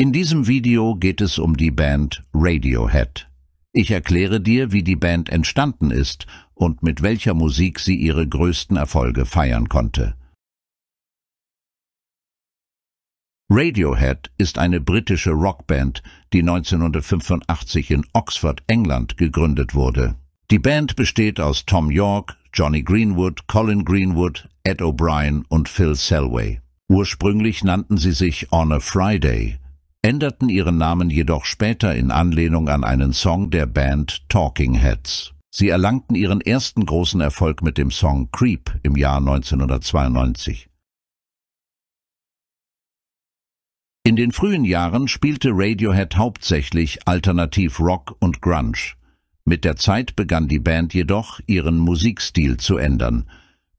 In diesem Video geht es um die Band Radiohead. Ich erkläre dir, wie die Band entstanden ist und mit welcher Musik sie ihre größten Erfolge feiern konnte. Radiohead ist eine britische Rockband, die 1985 in Oxford, England gegründet wurde. Die Band besteht aus Tom York, Johnny Greenwood, Colin Greenwood, Ed O'Brien und Phil Selway. Ursprünglich nannten sie sich On a Friday änderten ihren Namen jedoch später in Anlehnung an einen Song der Band Talking Heads. Sie erlangten ihren ersten großen Erfolg mit dem Song Creep im Jahr 1992. In den frühen Jahren spielte Radiohead hauptsächlich alternativ Rock und Grunge. Mit der Zeit begann die Band jedoch, ihren Musikstil zu ändern.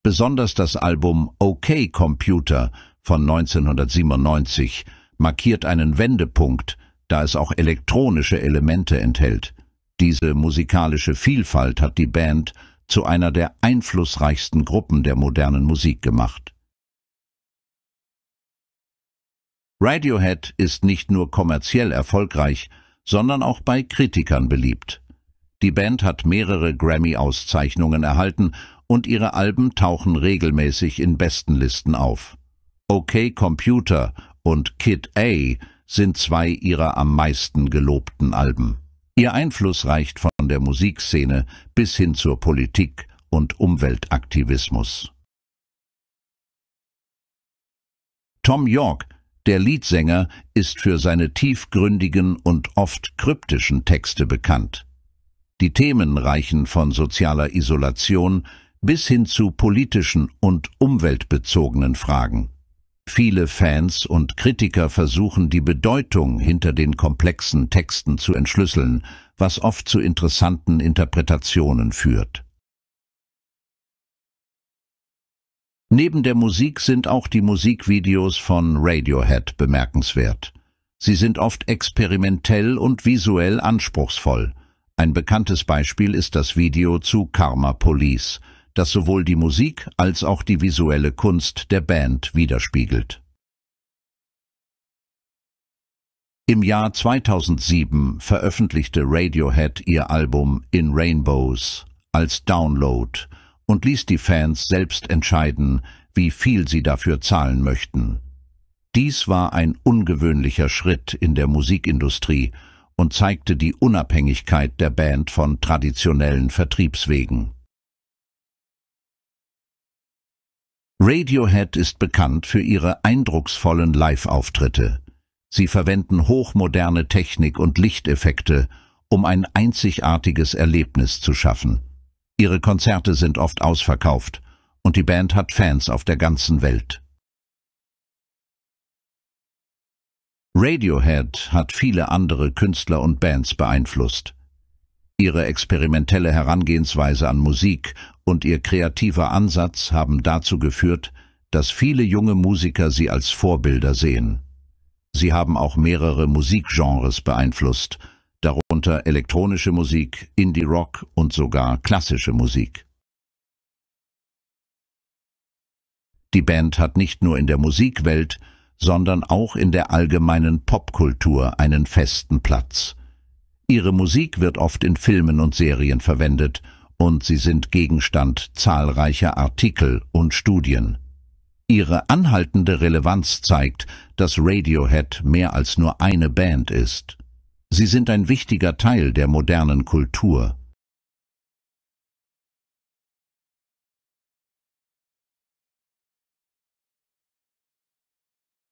Besonders das Album OK Computer von 1997 markiert einen Wendepunkt, da es auch elektronische Elemente enthält. Diese musikalische Vielfalt hat die Band zu einer der einflussreichsten Gruppen der modernen Musik gemacht. Radiohead ist nicht nur kommerziell erfolgreich, sondern auch bei Kritikern beliebt. Die Band hat mehrere Grammy-Auszeichnungen erhalten und ihre Alben tauchen regelmäßig in Bestenlisten auf. OK Computer und Kid A sind zwei ihrer am meisten gelobten Alben. Ihr Einfluss reicht von der Musikszene bis hin zur Politik und Umweltaktivismus. Tom York, der Leadsänger, ist für seine tiefgründigen und oft kryptischen Texte bekannt. Die Themen reichen von sozialer Isolation bis hin zu politischen und umweltbezogenen Fragen. Viele Fans und Kritiker versuchen die Bedeutung hinter den komplexen Texten zu entschlüsseln, was oft zu interessanten Interpretationen führt. Neben der Musik sind auch die Musikvideos von Radiohead bemerkenswert. Sie sind oft experimentell und visuell anspruchsvoll. Ein bekanntes Beispiel ist das Video zu Karma Police – das sowohl die Musik als auch die visuelle Kunst der Band widerspiegelt. Im Jahr 2007 veröffentlichte Radiohead ihr Album In Rainbows als Download und ließ die Fans selbst entscheiden, wie viel sie dafür zahlen möchten. Dies war ein ungewöhnlicher Schritt in der Musikindustrie und zeigte die Unabhängigkeit der Band von traditionellen Vertriebswegen. Radiohead ist bekannt für ihre eindrucksvollen Live-Auftritte. Sie verwenden hochmoderne Technik und Lichteffekte, um ein einzigartiges Erlebnis zu schaffen. Ihre Konzerte sind oft ausverkauft und die Band hat Fans auf der ganzen Welt. Radiohead hat viele andere Künstler und Bands beeinflusst. Ihre experimentelle Herangehensweise an Musik und ihr kreativer Ansatz haben dazu geführt, dass viele junge Musiker sie als Vorbilder sehen. Sie haben auch mehrere Musikgenres beeinflusst, darunter elektronische Musik, Indie-Rock und sogar klassische Musik. Die Band hat nicht nur in der Musikwelt, sondern auch in der allgemeinen Popkultur einen festen Platz. Ihre Musik wird oft in Filmen und Serien verwendet – und sie sind Gegenstand zahlreicher Artikel und Studien. Ihre anhaltende Relevanz zeigt, dass Radiohead mehr als nur eine Band ist. Sie sind ein wichtiger Teil der modernen Kultur